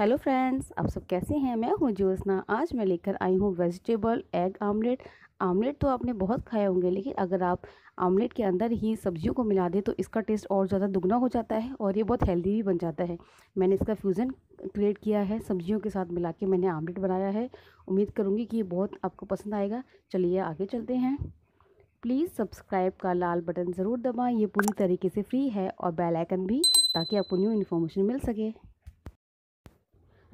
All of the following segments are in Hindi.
हेलो फ्रेंड्स आप सब कैसे हैं मैं हूं ज्योत्ना आज मैं लेकर आई हूं वेजिटेबल एग आमलेट आमलेट तो आपने बहुत खाए होंगे लेकिन अगर आप आमलेट के अंदर ही सब्जियों को मिला दें तो इसका टेस्ट और ज़्यादा दुगना हो जाता है और ये बहुत हेल्दी भी बन जाता है मैंने इसका फ्यूज़न क्रिएट किया है सब्जियों के साथ मिला के मैंने आमलेट बनाया है उम्मीद करूँगी कि ये बहुत आपको पसंद आएगा चलिए आगे चलते हैं प्लीज़ सब्सक्राइब का लाल बटन ज़रूर दबाएँ ये पूरी तरीके से फ्री है और बेल आइकन भी ताकि आपको न्यू इन्फॉर्मेशन मिल सके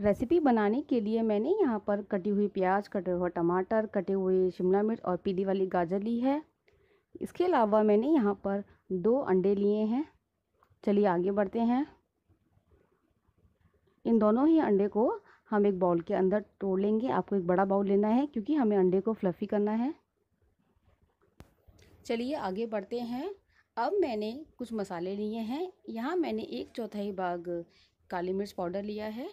रेसिपी बनाने के लिए मैंने यहाँ पर कटी हुई प्याज कटे हुए टमाटर कटे हुए शिमला मिर्च और पीली वाली गाजर ली है इसके अलावा मैंने यहाँ पर दो अंडे लिए हैं चलिए आगे बढ़ते हैं इन दोनों ही अंडे को हम एक बाउल के अंदर तोड़ लेंगे आपको एक बड़ा बाउल लेना है क्योंकि हमें अंडे को फ्लफ़ी करना है चलिए आगे बढ़ते हैं अब मैंने कुछ मसाले लिए हैं यहाँ मैंने एक चौथाई भाग काली मिर्च पाउडर लिया है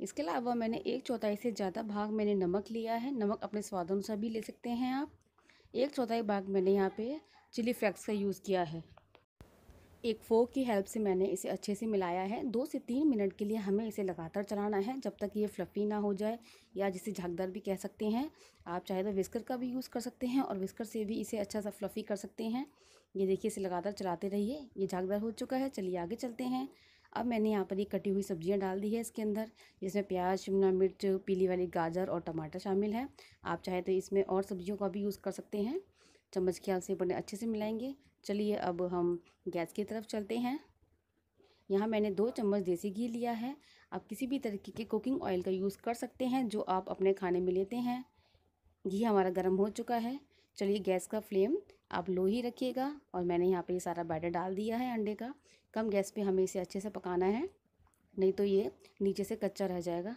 इसके अलावा मैंने एक चौथाई से ज़्यादा भाग मैंने नमक लिया है नमक अपने स्वाद अनुसार भी ले सकते हैं आप एक चौथाई भाग मैंने यहाँ पे चिली फ्लेक्स का यूज़ किया है एक फोक की हेल्प से मैंने इसे अच्छे से मिलाया है दो से तीन मिनट के लिए हमें इसे लगातार चलाना है जब तक ये फ्लफ़ी ना हो जाए या जिसे झागदार भी कह सकते हैं आप चाहे तो विस्कर का भी यूज़ कर सकते हैं और विस्कर से भी इसे अच्छा सा फ्लफ़ी कर सकते हैं ये देखिए इसे लगातार चलाते रहिए ये झागदार हो चुका है चलिए आगे चलते हैं अब मैंने यहाँ पर ये कटी हुई सब्जियाँ डाल दी है इसके अंदर जिसमें प्याज शिमला मिर्च पीली वाली गाजर और टमाटर शामिल है आप चाहे तो इसमें और सब्जियों का भी यूज़ कर सकते हैं चम्मच के हाल से बने अच्छे से मिलाएंगे चलिए अब हम गैस की तरफ चलते हैं यहाँ मैंने दो चम्मच देसी घी लिया है आप किसी भी तरीके के कुकिंग ऑयल का यूज़ कर सकते हैं जो आप अपने खाने में लेते हैं घी हमारा गर्म हो चुका है चलिए गैस का फ्लेम आप लो ही रखिएगा और मैंने यहाँ पे ये सारा बैटर डाल दिया है अंडे का कम गैस पे हमें इसे अच्छे से पकाना है नहीं तो ये नीचे से कच्चा रह जाएगा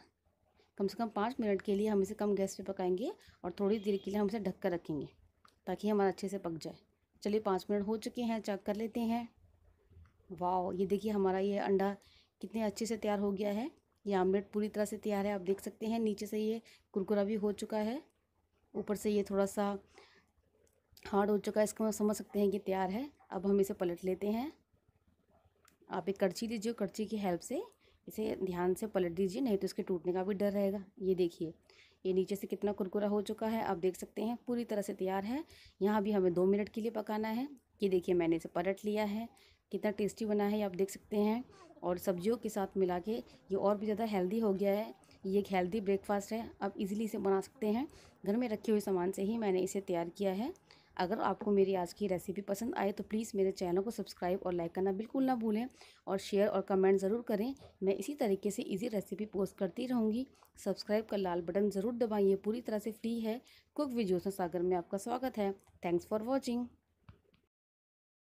कम से कम पाँच मिनट के लिए हम इसे कम गैस पे पकाएंगे और थोड़ी देर के लिए हम इसे ढक कर रखेंगे ताकि हमारा अच्छे से पक जाए चलिए पाँच मिनट हो चुके हैं चेक कर लेते हैं वाह ये देखिए हमारा ये अंडा कितने अच्छे से तैयार हो गया है ये आमलेट पूरी तरह से तैयार है आप देख सकते हैं नीचे से ये कुरकुरा भी हो चुका है ऊपर से ये थोड़ा सा हार्ड हो चुका है इसको हम समझ सकते हैं कि तैयार है अब हम इसे पलट लेते हैं आप एक करछी लीजिए करछी की हेल्प से इसे ध्यान से पलट दीजिए नहीं तो इसके टूटने का भी डर रहेगा ये देखिए ये नीचे से कितना कुरकुरा हो चुका है आप देख सकते हैं पूरी तरह से तैयार है यहाँ भी हमें दो मिनट के लिए पकाना है ये देखिए मैंने इसे पलट लिया है कितना टेस्टी बना है ये आप देख सकते हैं और सब्जियों के साथ मिला के ये और भी ज़्यादा हेल्दी हो गया है ये एक हेल्दी ब्रेकफास्ट है आप इजीली इसे बना सकते हैं घर में रखे हुए सामान से ही मैंने इसे तैयार किया है अगर आपको मेरी आज की रेसिपी पसंद आए तो प्लीज़ मेरे चैनल को सब्सक्राइब और लाइक करना बिल्कुल ना भूलें और शेयर और कमेंट ज़रूर करें मैं इसी तरीके से इजी रेसिपी पोस्ट करती रहूँगी सब्सक्राइब का लाल बटन ज़रूर दबाइए पूरी तरह से फ्री है कुक विजोसा सागर में आपका स्वागत है थैंक्स फॉर वॉचिंग